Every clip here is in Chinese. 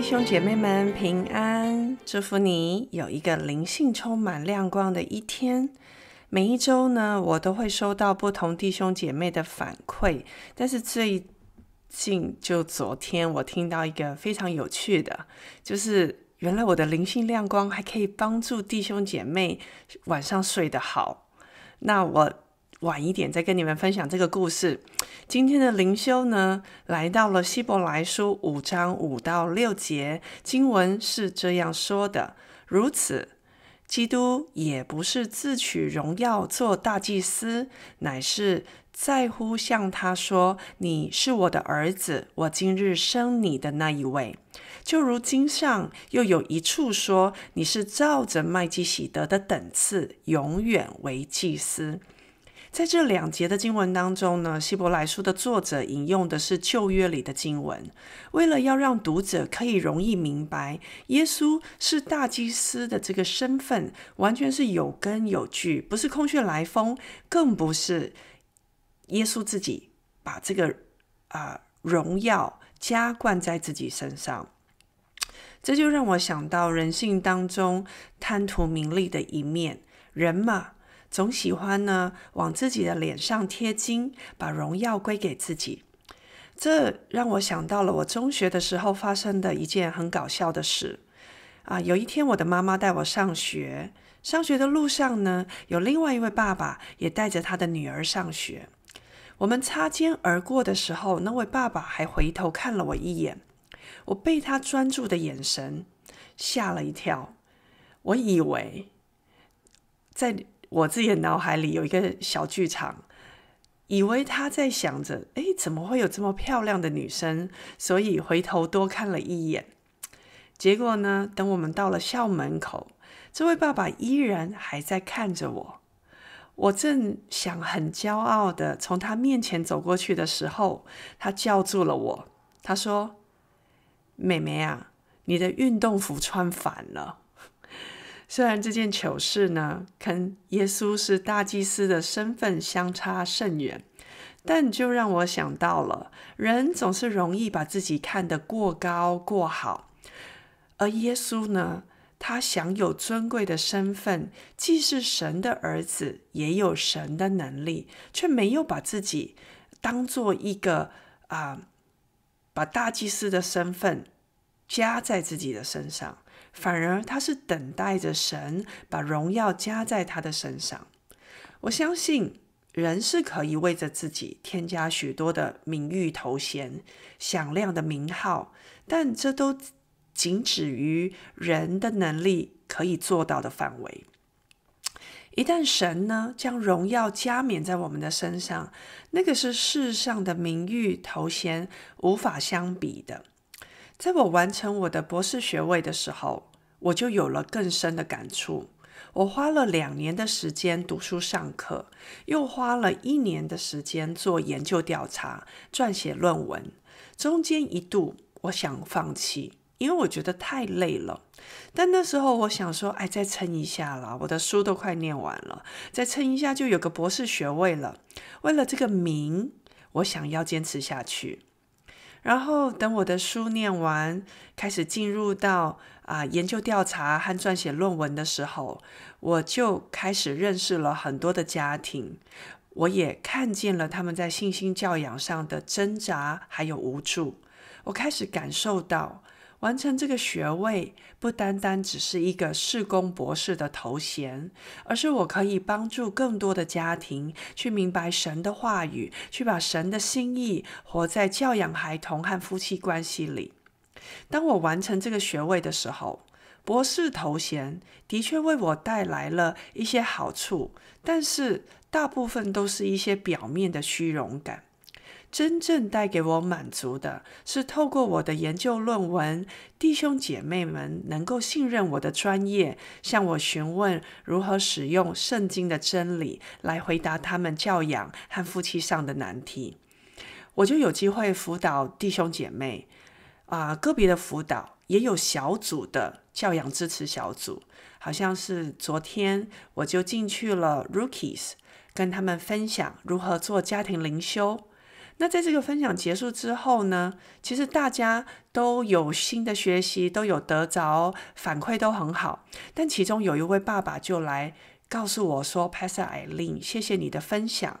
弟兄姐妹们，平安，祝福你有一个灵性充满亮光的一天。每一周呢，我都会收到不同弟兄姐妹的反馈，但是最近就昨天，我听到一个非常有趣的，就是原来我的灵性亮光还可以帮助弟兄姐妹晚上睡得好。那我。晚一点再跟你们分享这个故事。今天的灵修呢，来到了希伯来书五章五到六节，经文是这样说的：“如此，基督也不是自取荣耀做大祭司，乃是在乎向他说：你是我的儿子，我今日生你的那一位。就如经上又有一处说：你是照着麦基喜德的等次，永远为祭司。”在这两节的经文当中呢，希伯来书的作者引用的是旧约里的经文，为了要让读者可以容易明白，耶稣是大祭司的这个身份，完全是有根有据，不是空穴来风，更不是耶稣自己把这个啊荣耀加冠在自己身上。这就让我想到人性当中贪图名利的一面，人嘛。总喜欢呢往自己的脸上贴金，把荣耀归给自己。这让我想到了我中学的时候发生的一件很搞笑的事啊！有一天，我的妈妈带我上学，上学的路上呢，有另外一位爸爸也带着他的女儿上学。我们擦肩而过的时候，那位爸爸还回头看了我一眼，我被他专注的眼神吓了一跳，我以为在。我自己的脑海里有一个小剧场，以为他在想着：“哎，怎么会有这么漂亮的女生？”所以回头多看了一眼。结果呢，等我们到了校门口，这位爸爸依然还在看着我。我正想很骄傲的从他面前走过去的时候，他叫住了我。他说：“妹妹啊，你的运动服穿反了。”虽然这件糗事呢，跟耶稣是大祭司的身份相差甚远，但就让我想到了，人总是容易把自己看得过高过好，而耶稣呢，他享有尊贵的身份，既是神的儿子，也有神的能力，却没有把自己当做一个啊，把大祭司的身份。加在自己的身上，反而他是等待着神把荣耀加在他的身上。我相信人是可以为着自己添加许多的名誉头衔、响亮的名号，但这都仅止于人的能力可以做到的范围。一旦神呢将荣耀加冕在我们的身上，那个是世上的名誉头衔无法相比的。在我完成我的博士学位的时候，我就有了更深的感触。我花了两年的时间读书上课，又花了一年的时间做研究调查、撰写论文。中间一度，我想放弃，因为我觉得太累了。但那时候，我想说：“哎，再撑一下啦，我的书都快念完了，再撑一下就有个博士学位了。为了这个名，我想要坚持下去。”然后等我的书念完，开始进入到啊研究调查和撰写论文的时候，我就开始认识了很多的家庭，我也看见了他们在信心教养上的挣扎还有无助，我开始感受到。完成这个学位，不单单只是一个事工博士的头衔，而是我可以帮助更多的家庭去明白神的话语，去把神的心意活在教养孩童和夫妻关系里。当我完成这个学位的时候，博士头衔的确为我带来了一些好处，但是大部分都是一些表面的虚荣感。真正带给我满足的是，透过我的研究论文，弟兄姐妹们能够信任我的专业，向我询问如何使用圣经的真理来回答他们教养和夫妻上的难题。我就有机会辅导弟兄姐妹，啊，个别的辅导也有小组的教养支持小组。好像是昨天我就进去了 Rookies，跟他们分享如何做家庭灵修。那在这个分享结束之后呢？其实大家都有新的学习，都有得着反馈，都很好。但其中有一位爸爸就来告诉我说：“Pasa Ilin，谢谢你的分享，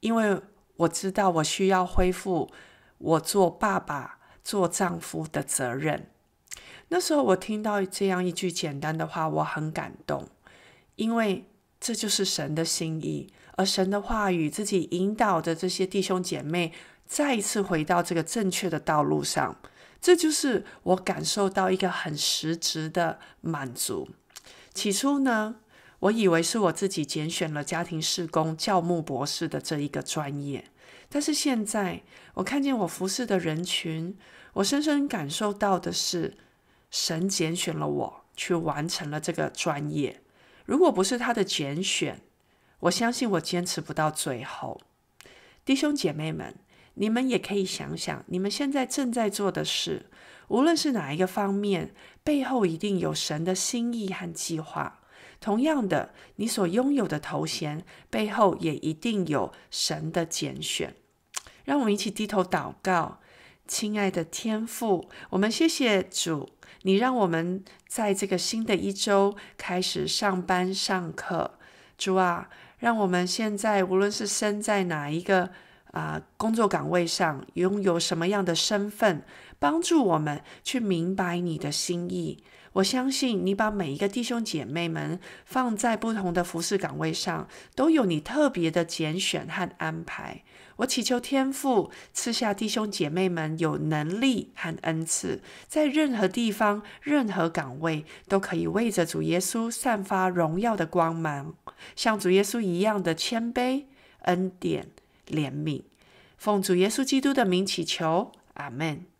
因为我知道我需要恢复我做爸爸、做丈夫的责任。”那时候我听到这样一句简单的话，我很感动，因为这就是神的心意。而神的话语，自己引导的这些弟兄姐妹，再一次回到这个正确的道路上，这就是我感受到一个很实质的满足。起初呢，我以为是我自己拣选了家庭事工、教牧博士的这一个专业，但是现在我看见我服侍的人群，我深深感受到的是，神拣选了我去完成了这个专业。如果不是他的拣选，我相信我坚持不到最后，弟兄姐妹们，你们也可以想想，你们现在正在做的事，无论是哪一个方面，背后一定有神的心意和计划。同样的，你所拥有的头衔背后也一定有神的拣选。让我们一起低头祷告，亲爱的天父，我们谢谢主，你让我们在这个新的一周开始上班上课。主啊，让我们现在无论是身在哪一个啊工作岗位上，拥有什么样的身份，帮助我们去明白你的心意。我相信你把每一个弟兄姐妹们放在不同的服侍岗位上，都有你特别的拣选和安排。我祈求天父赐下弟兄姐妹们有能力和恩赐，在任何地方、任何岗位都可以为着主耶稣散发荣耀的光芒，像主耶稣一样的谦卑、恩典、怜悯。奉主耶稣基督的名祈求，阿门。